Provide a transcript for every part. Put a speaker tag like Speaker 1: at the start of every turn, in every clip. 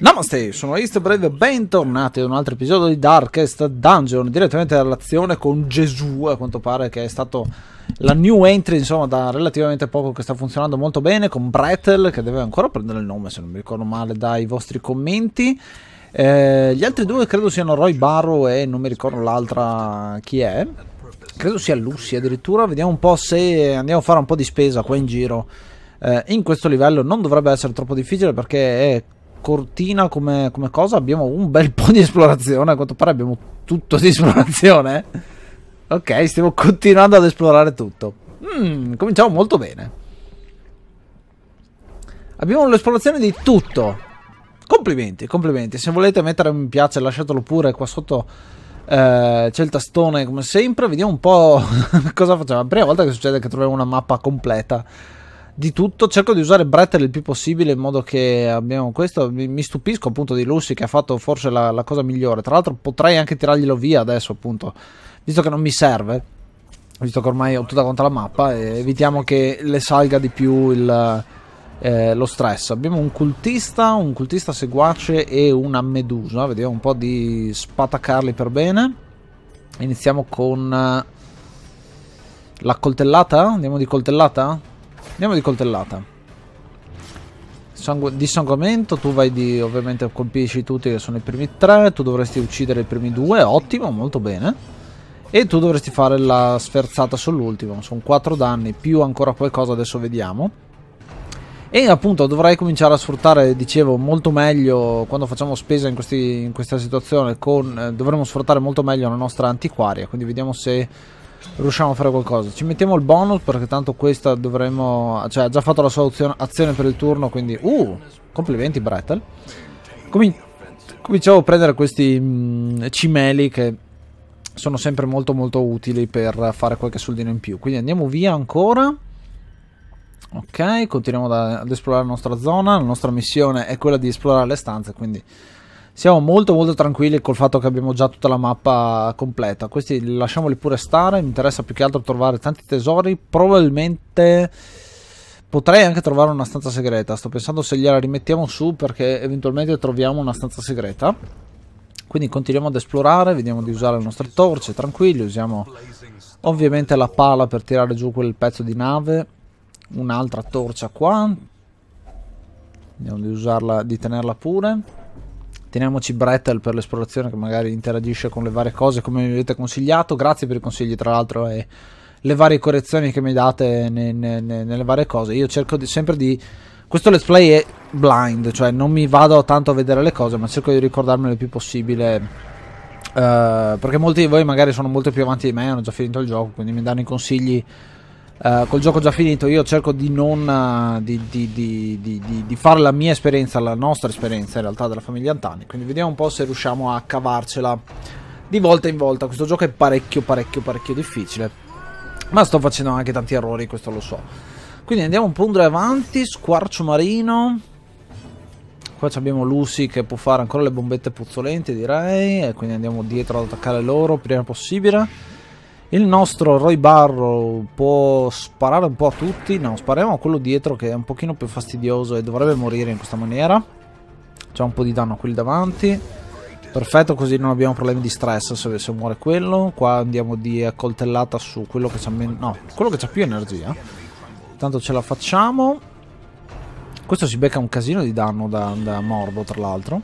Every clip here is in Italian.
Speaker 1: Namaste, sono East Brave e bentornati ad un altro episodio di Darkest Dungeon, direttamente dall'azione con Gesù, a quanto pare che è stato la new entry, insomma, da relativamente poco che sta funzionando molto bene, con Brettel, che deve ancora prendere il nome, se non mi ricordo male, dai vostri commenti. Eh, gli altri due credo siano Roy Barrow e non mi ricordo l'altra chi è. Credo sia Lucy addirittura, vediamo un po' se andiamo a fare un po' di spesa qua in giro eh, in questo livello non dovrebbe essere troppo difficile perché è cortina come, come, cosa. Abbiamo un bel po' di esplorazione, a quanto pare abbiamo tutto di esplorazione. ok, stiamo continuando ad esplorare tutto. Mm, cominciamo molto bene. Abbiamo l'esplorazione di tutto. Complimenti, complimenti. Se volete mettere mi piace lasciatelo pure qua sotto eh, c'è il tastone come sempre. Vediamo un po' cosa facciamo. La prima volta che succede che troviamo una mappa completa di tutto. Cerco di usare Brettel il più possibile in modo che abbiamo questo. Mi, stupisco appunto di Lucy che ha fatto forse la, la cosa migliore. Tra l'altro potrei anche tirarglielo via adesso appunto, visto che non mi serve. Visto che ormai ho tutta conta la mappa, evitiamo che le salga di più il, eh, lo stress. Abbiamo un cultista, un cultista seguace e una medusa. Vediamo un po' di spatacarli per bene. Iniziamo con... Eh, la coltellata? Andiamo di coltellata? Andiamo di coltellata. Sangu dissanguamento, tu vai di ovviamente colpisci tutti che sono i primi tre, tu dovresti uccidere i primi due, ottimo, molto bene. E tu dovresti fare la sferzata sull'ultimo, sono quattro danni, più ancora qualcosa, adesso vediamo. E appunto dovrai cominciare a sfruttare, dicevo, molto meglio, quando facciamo spesa in, questi, in questa situazione, con, eh, dovremo sfruttare molto meglio la nostra antiquaria, quindi vediamo se riusciamo a fare qualcosa. Ci mettiamo il bonus perché tanto questa dovremmo... Cioè ha già fatto la sua azione, per il turno, quindi... Uh! Complimenti Brettel. Comin cominciamo a prendere questi mh, mm, cimeli che sono sempre molto molto utili per fare qualche soldino in più. Quindi andiamo via ancora. Ok, continuiamo da, ad esplorare la nostra zona. La nostra missione è quella di esplorare le stanze, quindi siamo molto molto tranquilli col fatto che abbiamo già tutta la mappa completa. Questi lasciamoli pure stare, mi interessa più che altro trovare tanti tesori, probabilmente potrei anche trovare una stanza segreta, sto pensando se gliela rimettiamo su perché eventualmente troviamo una stanza segreta. Quindi continuiamo ad esplorare, vediamo di usare le nostre torce, tranquilli, usiamo ovviamente la pala per tirare giù quel pezzo di nave, un'altra torcia qua, vediamo di usarla, di tenerla pure teniamoci Brettel per l'esplorazione che magari interagisce con le varie cose come mi avete consigliato grazie per i consigli tra l'altro e le varie correzioni che mi date ne, ne, ne, nelle varie cose io cerco di, sempre di questo let's play è blind cioè non mi vado tanto a vedere le cose ma cerco di ricordarmelo il più possibile Uh, perché molti di voi magari sono molto più avanti di me, hanno già finito il gioco, quindi mi danno i consigli eh, col gioco già finito io cerco di non uh, di, di, di, di, fare la mia esperienza la nostra esperienza in realtà della famiglia Antani quindi vediamo un po' se riusciamo a cavarcela di volta in volta questo gioco è parecchio parecchio parecchio difficile ma sto facendo anche tanti errori questo lo so quindi andiamo un po' avanti squarcio marino qua abbiamo Lucy che può fare ancora le bombette puzzolenti direi e quindi andiamo dietro ad attaccare loro prima possibile il nostro Roy Barrow può sparare un po' a tutti. No, spariamo a quello dietro che è un pochino più fastidioso e dovrebbe morire in questa maniera. C'è un po' di danno a qui davanti. Perfetto, così non abbiamo problemi di stress se, se muore quello. Qua andiamo di accoltellata su quello che c'ha meno... No, quello che c'ha più energia. Tanto ce la facciamo. Questo si becca un casino di danno da, da morbo, tra l'altro.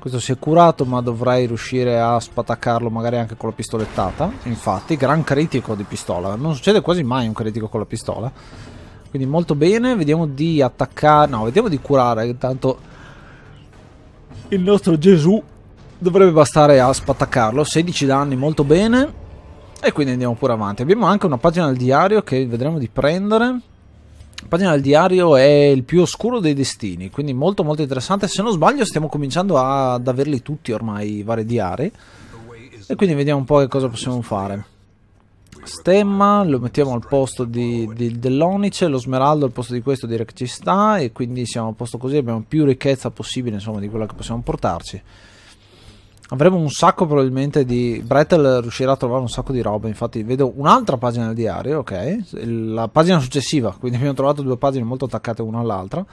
Speaker 1: Questo si è curato ma dovrei riuscire a spataccarlo magari anche con la pistolettata. Infatti, gran critico di pistola. Non succede quasi mai un critico con la pistola. Quindi molto bene, vediamo di attaccare... No, vediamo di curare, intanto il nostro Gesù dovrebbe bastare a spataccarlo. 16 danni, molto bene. E quindi andiamo pure avanti. Abbiamo anche una pagina del diario che vedremo di prendere pagina del diario è il più oscuro dei destini, quindi molto molto interessante. Se non sbaglio stiamo cominciando ad averli tutti ormai, i vari diari. E quindi vediamo un po' che cosa possiamo fare. Stemma lo mettiamo al posto di, di, dell'onice, lo smeraldo al posto di questo direi che ci sta e quindi siamo a posto così, abbiamo più ricchezza possibile insomma di quella che possiamo portarci avremo un sacco probabilmente di... Brettel riuscirà a trovare un sacco di roba, infatti vedo un'altra pagina del diario, ok? La pagina successiva, quindi abbiamo trovato due pagine molto attaccate una all'altra.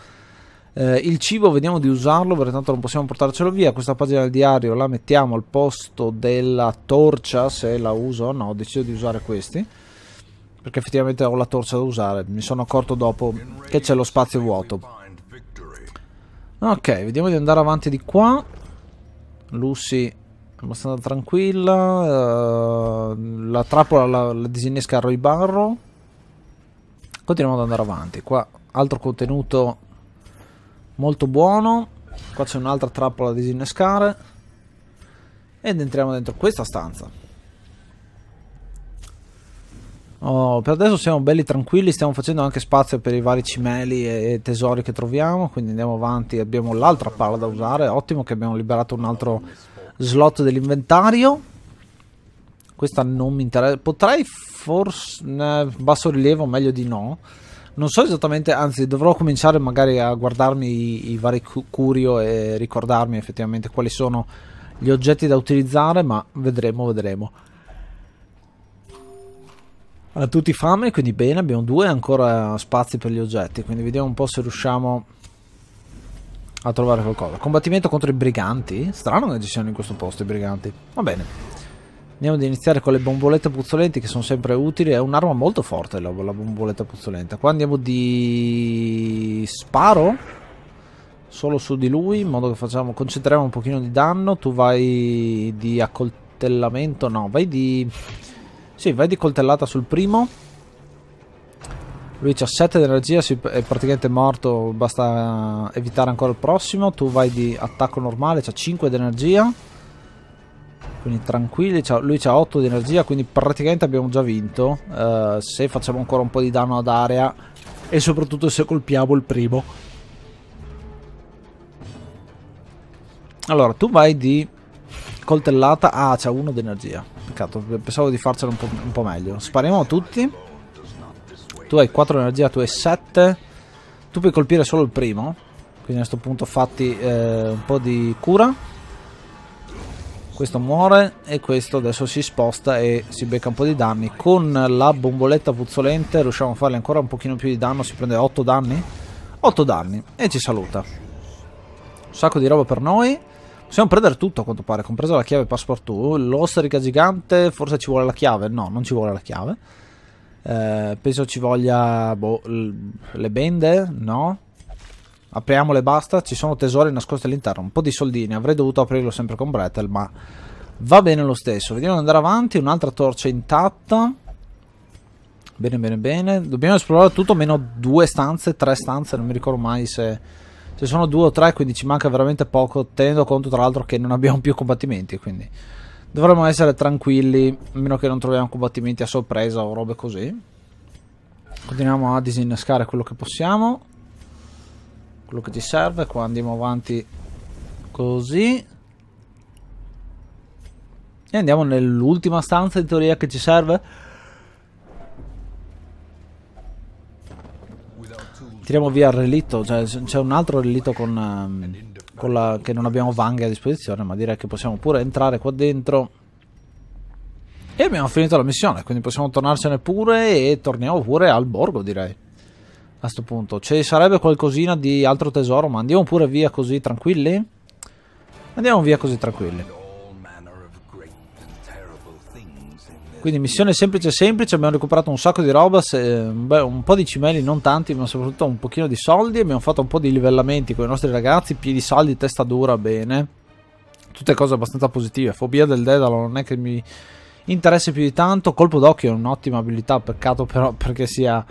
Speaker 1: Eh, il cibo vediamo di usarlo, perché tanto non possiamo portarcelo via. Questa pagina del diario la mettiamo al posto della torcia, se la uso o no, decido di usare questi. Perché effettivamente ho la torcia da usare, mi sono accorto dopo che c'è lo spazio vuoto. Ok, vediamo di andare avanti di qua. Lucy abbastanza tranquilla. Uh, la trappola la, la disinnesca Roy Barro. Continuiamo ad andare avanti. Qua altro contenuto molto buono. Qua c'è un'altra trappola da disinnescare. Ed entriamo dentro questa stanza. Oh, per adesso siamo belli tranquilli, stiamo facendo anche spazio per i vari cimeli e tesori che troviamo, quindi andiamo avanti, abbiamo l'altra palla da usare, ottimo che abbiamo liberato un altro slot dell'inventario. Questa non mi interessa, potrei forse... Eh, basso rilievo, meglio di no. Non so esattamente, anzi dovrò cominciare magari a guardarmi i, i vari curio e ricordarmi effettivamente quali sono gli oggetti da utilizzare, ma vedremo, vedremo. Allora, tutti fame, quindi bene, abbiamo due ancora spazi per gli oggetti, quindi vediamo un po' se riusciamo a trovare qualcosa. Combattimento contro i briganti? Strano che ci siano in questo posto i briganti. Va bene. Andiamo ad iniziare con le bombolette puzzolenti che sono sempre utili, è un'arma molto forte la, la bomboletta puzzolenta. Qua andiamo di sparo solo su di lui in modo che facciamo concentriamo un pochino di danno, tu vai di accoltellamento, no, vai di sì, vai di coltellata sul primo. Lui ha 7 di energia, è praticamente morto, basta evitare ancora il prossimo. Tu vai di attacco normale, c'ha 5 di energia. Quindi tranquilli, lui ha 8 di energia, quindi praticamente abbiamo già vinto. Uh, se facciamo ancora un po' di danno ad area e soprattutto se colpiamo il primo. Allora, tu vai di coltellata. Ah, c'ha 1 di energia peccato, pensavo di farcela un po', un po meglio. Spariamo tutti. Tu hai 4 energia, tu hai 7. Tu puoi colpire solo il primo. Quindi a questo punto fatti eh, un po' di cura. Questo muore e questo adesso si sposta e si becca un po' di danni. Con la bomboletta puzzolente riusciamo a fargli ancora un pochino più di danno. Si prende 8 danni. 8 danni e ci saluta. Un sacco di roba per noi. Possiamo prendere tutto a quanto pare, compresa la chiave passepartout. L'ostrica gigante, forse ci vuole la chiave? No, non ci vuole la chiave. Eh, penso ci voglia boh, le bende, no? Apriamole e basta, ci sono tesori nascosti all'interno, un po' di soldini, avrei dovuto aprirlo sempre con Bretel, ma va bene lo stesso. Vediamo di andare avanti, un'altra torcia intatta. Bene, bene, bene. Dobbiamo esplorare tutto, meno due stanze, tre stanze, non mi ricordo mai se ce sono due o tre, quindi ci manca veramente poco, tenendo conto tra l'altro che non abbiamo più combattimenti, quindi dovremmo essere tranquilli, a meno che non troviamo combattimenti a sorpresa o robe così. Continuiamo a disinnescare quello che possiamo, quello che ci serve, qua andiamo avanti così. E andiamo nell'ultima stanza di teoria che ci serve. Tiriamo via il relitto, cioè c'è un altro relitto con, ehm, con la, che non abbiamo vanghe a disposizione, ma direi che possiamo pure entrare qua dentro. E abbiamo finito la missione, quindi possiamo tornarcene pure e torniamo pure al borgo, direi. A questo punto. Ci sarebbe qualcosina di altro tesoro, ma andiamo pure via così tranquilli? Andiamo via così tranquilli. Quindi missione semplice semplice, abbiamo recuperato un sacco di roba, se, beh, un po' di cimeli, non tanti, ma soprattutto un pochino di soldi. Abbiamo fatto un po' di livellamenti con i nostri ragazzi, piedi saldi, testa dura, bene. Tutte cose abbastanza positive. Fobia del dedalo non è che mi interessa più di tanto. Colpo d'occhio è un'ottima abilità, peccato però perché sia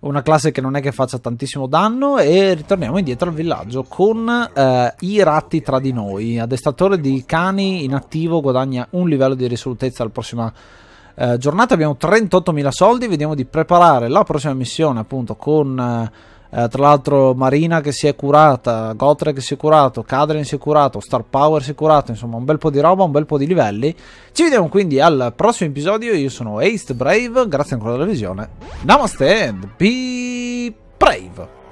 Speaker 1: una classe che non è che faccia tantissimo danno e ritorniamo indietro al villaggio con eh, i ratti tra di noi. Addestratore di cani inattivo guadagna un livello di risolutezza al prossimo eh, giornata abbiamo 38.000 soldi, vediamo di preparare la prossima missione appunto con... Eh, eh tra l'altro Marina che si è curata, Gotrek si è curato, Cadren si è curato, Star Power si è curato, insomma un bel po' di roba, un bel po' di livelli. Ci vediamo quindi al prossimo episodio, io sono Ace Brave, grazie ancora della visione. Namaste and be brave!